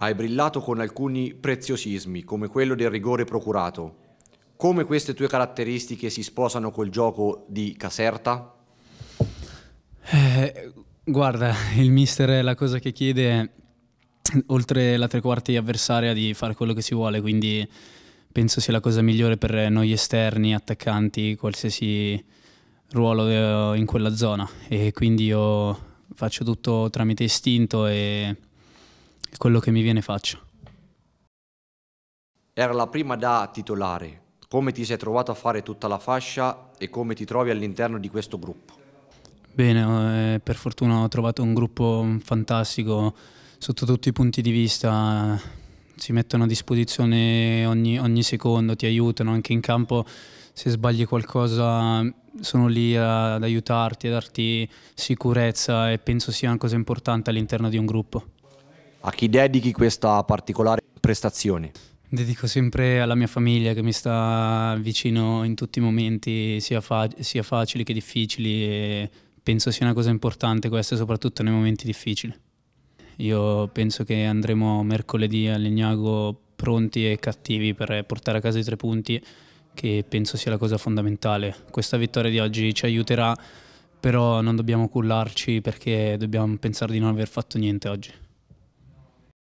Hai brillato con alcuni preziosismi, come quello del rigore procurato. Come queste tue caratteristiche si sposano col gioco di Caserta? Eh, guarda, il mister la cosa che chiede è, oltre la tre quarti avversaria, di fare quello che si vuole, quindi penso sia la cosa migliore per noi esterni, attaccanti, qualsiasi ruolo eh, in quella zona e quindi io faccio tutto tramite istinto e quello che mi viene faccio. Era la prima da titolare. Come ti sei trovato a fare tutta la fascia e come ti trovi all'interno di questo gruppo? Bene, eh, per fortuna ho trovato un gruppo fantastico sotto tutti i punti di vista. Eh, si mettono a disposizione ogni, ogni secondo, ti aiutano anche in campo. Se sbagli qualcosa sono lì ad aiutarti, a darti sicurezza e penso sia una cosa importante all'interno di un gruppo. A chi dedichi questa particolare prestazione? Dedico sempre alla mia famiglia che mi sta vicino in tutti i momenti, sia, fa sia facili che difficili, e penso sia una cosa importante questa, soprattutto nei momenti difficili. Io penso che andremo mercoledì all'Ignago pronti e cattivi per portare a casa i tre punti, che penso sia la cosa fondamentale. Questa vittoria di oggi ci aiuterà, però non dobbiamo cullarci perché dobbiamo pensare di non aver fatto niente oggi.